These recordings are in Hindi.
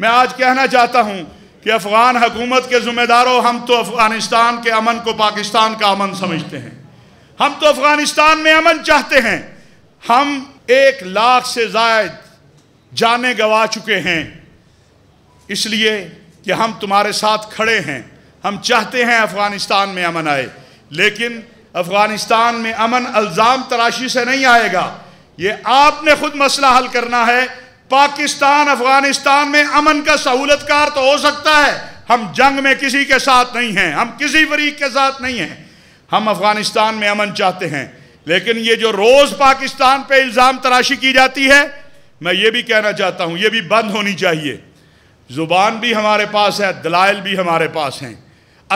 मैं आज कहना चाहता हूं कि अफगान हुकूमत के ज़िम्मेदारों हम तो अफगानिस्तान के अमन को पाकिस्तान का अमन समझते हैं हम तो अफगानिस्तान में अमन चाहते हैं हम एक लाख से जायद जाने गंवा चुके हैं इसलिए कि हम तुम्हारे साथ खड़े हैं हम चाहते हैं अफगानिस्तान में अमन आए लेकिन अफगानिस्तान में अमन अल्ज़ाम तराशी से नहीं आएगा ये आपने खुद मसला हल करना है पाकिस्तान अफगानिस्तान में अमन का सहूलतकार तो हो सकता है हम जंग में किसी के साथ नहीं हैं हम किसी फरीक के साथ नहीं हैं हम अफगानिस्तान में अमन चाहते हैं लेकिन ये जो रोज़ पाकिस्तान पे इल्ज़ाम तराशी की जाती है मैं ये भी कहना चाहता हूं ये भी बंद होनी चाहिए ज़ुबान भी हमारे पास है दलाइल भी हमारे पास हैं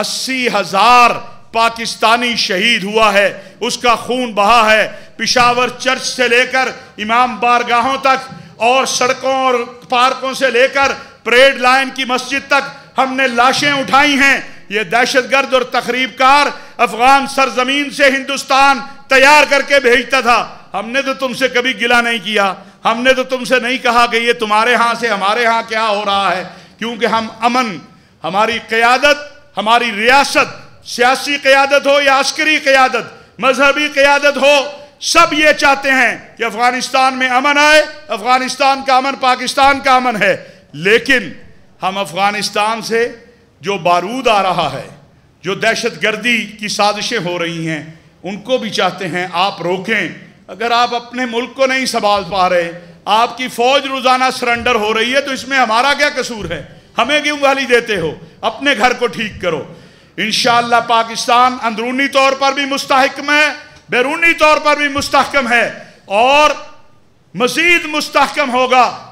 अस्सी हज़ार पाकिस्तानी शहीद हुआ है उसका खून बहा है पिशावर चर्च से लेकर इमाम बारगाहों तक और सड़कों और पार्कों से लेकर परेड लाइन की मस्जिद तक हमने लाशें उठाई हैं ये दहशतगर्द और कार अफगान सरजमीन से हिंदुस्तान तैयार करके भेजता था हमने तो तुमसे कभी गिला नहीं किया हमने तो तुमसे नहीं कहा कि ये तुम्हारे यहाँ से हमारे यहाँ क्या हो रहा है क्योंकि हम अमन हमारी क़्यादत हमारी रियासत सियासी क़्यादत हो या अस्करी क़्यादत मजहबी क़्यादत हो सब ये चाहते हैं कि अफगानिस्तान में अमन आए अफगानिस्तान का अमन पाकिस्तान का अमन है लेकिन हम अफगानिस्तान से जो बारूद आ रहा है जो दहशत गर्दी की साजिशें हो रही हैं उनको भी चाहते हैं आप रोकें अगर आप अपने मुल्क को नहीं संभाल पा रहे आपकी फौज रोजाना सरेंडर हो रही है तो इसमें हमारा क्या कसूर है हमें क्यों गाली देते हो अपने घर को ठीक करो इन पाकिस्तान अंदरूनी तौर पर भी मुस्तक है बैरूनी तौर पर भी मुस्तकम है और मजीद मुस्तकम होगा